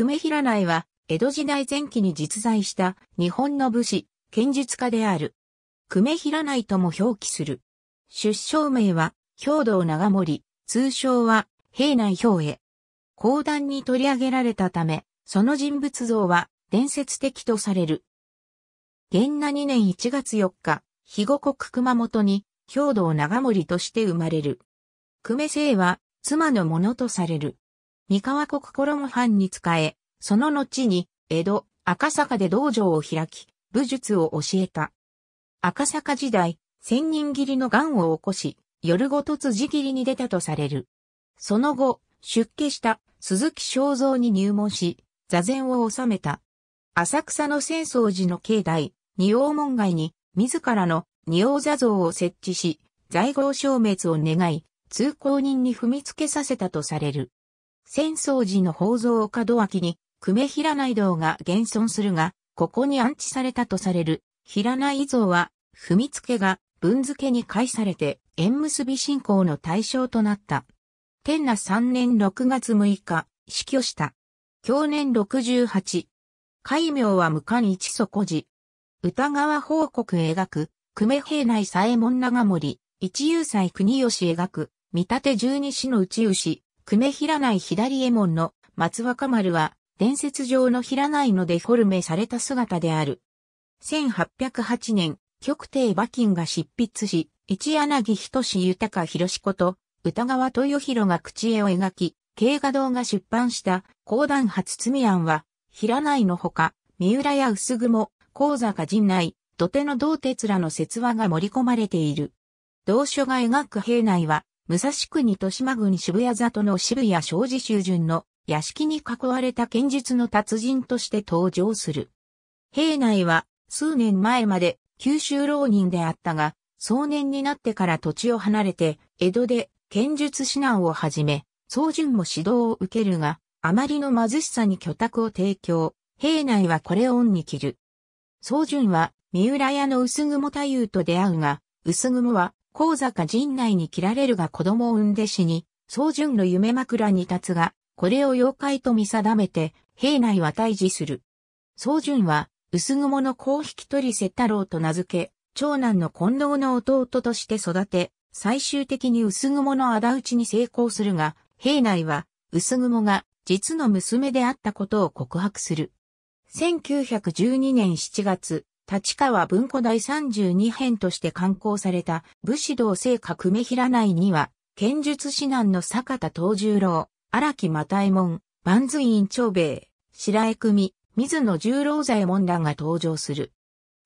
久米平内は、江戸時代前期に実在した日本の武士、剣術家である。久米平内とも表記する。出生名は、兵道長森、通称は、平内兵衛。講談に取り上げられたため、その人物像は伝説的とされる。元那2年1月4日、肥後国熊本に、兵道長森として生まれる。久米姓は、妻のものとされる。三河国衣藩に仕え、その後に、江戸、赤坂で道場を開き、武術を教えた。赤坂時代、千人斬りの癌を起こし、夜ごと辻斬りに出たとされる。その後、出家した鈴木正蔵に入門し、座禅を収めた。浅草の浅草寺の境内、二王門外に、自らの二王座像を設置し、在郷消滅を願い、通行人に踏みつけさせたとされる。戦争時の宝蔵岡戸脇に、久米平内堂が現存するが、ここに安置されたとされる、平内像は、踏み付けが文付けに返されて、縁結び信仰の対象となった。天那3年6月6日、死去した。去年68。戒名は無冠一底寺。歌川報告描く、久米平内左衛門長森、一遊祭国吉描く、見立て十二子の内牛、久米平内左衛門の松若丸は、伝説上の平内のデフォルメされた姿である。1808年、極帝馬琴が執筆し、一柳仁豊広子と、歌川豊弘が口絵を描き、慶画堂が出版した、講談初罪案は、平内のほか、三浦や薄雲、高か陣内、土手の道哲らの説話が盛り込まれている。同書が描く平内は、武蔵国豊島郡渋谷里の渋谷庄司修順の屋敷に囲われた剣術の達人として登場する。平内は数年前まで九州浪人であったが、壮年になってから土地を離れて、江戸で剣術指南を始め、宗順も指導を受けるが、あまりの貧しさに居宅を提供、平内はこれを恩に着る。宗順は三浦屋の薄雲太夫と出会うが、薄雲は高坂陣内に切られるが子供を産んで死に、宗順の夢枕に立つが、これを妖怪と見定めて、兵内は退治する。宗順は、薄雲の子を引き取り瀬太郎と名付け、長男の近藤の弟として育て、最終的に薄雲の仇討ちに成功するが、兵内は、薄雲が実の娘であったことを告白する。1912年7月、立川文庫第32編として刊行された武士道聖火久米平内には、剣術指南の坂田東十郎、荒木又右衛門、万髄院長兵衛、白江組、水野十郎左衛門らが登場する。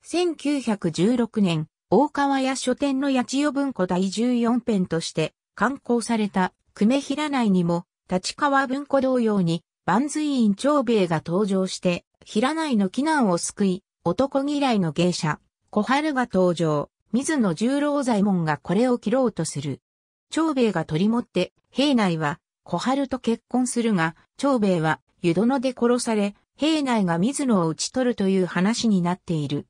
1916年、大川屋書店の八千代文庫第14編として刊行された久米平内にも、立川文庫同様に、万髄院長兵衛が登場して、平内の危難を救い、男嫌いの芸者、小春が登場、水野十郎左衛門がこれを切ろうとする。長兵衛が取り持って、兵内は小春と結婚するが、長兵衛は湯殿で殺され、兵内が水野を討ち取るという話になっている。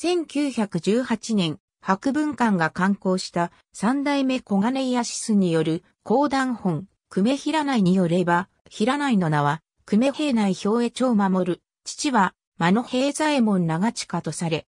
1918年、博文館が刊行した三代目小金井アシスによる講談本、久米平内によれば、平内の名は、久米平内兵衛長守る、父は間の平左衛門長近とされ、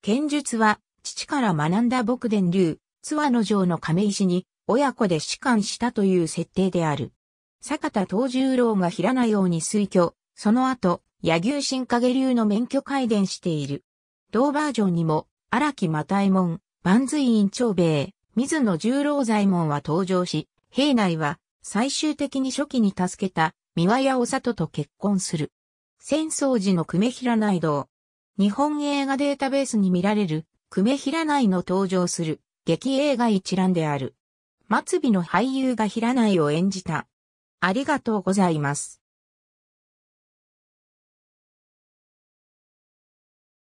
剣術は父から学んだ牧伝流、津和野城の亀石に親子で士官したという設定である。坂田藤十郎が平名ように推挙、その後、柳生新影流の免許改伝している。同バージョンにも、荒木又衛門、万髄院長兵衛、水野十郎左衛門は登場し、兵内は最終的に初期に助けた三輪屋お里と結婚する。戦争時の久米平内道。日本映画データベースに見られる、久米平内の登場する、劇映画一覧である。末尾の俳優が平内を演じた。ありがとうございます。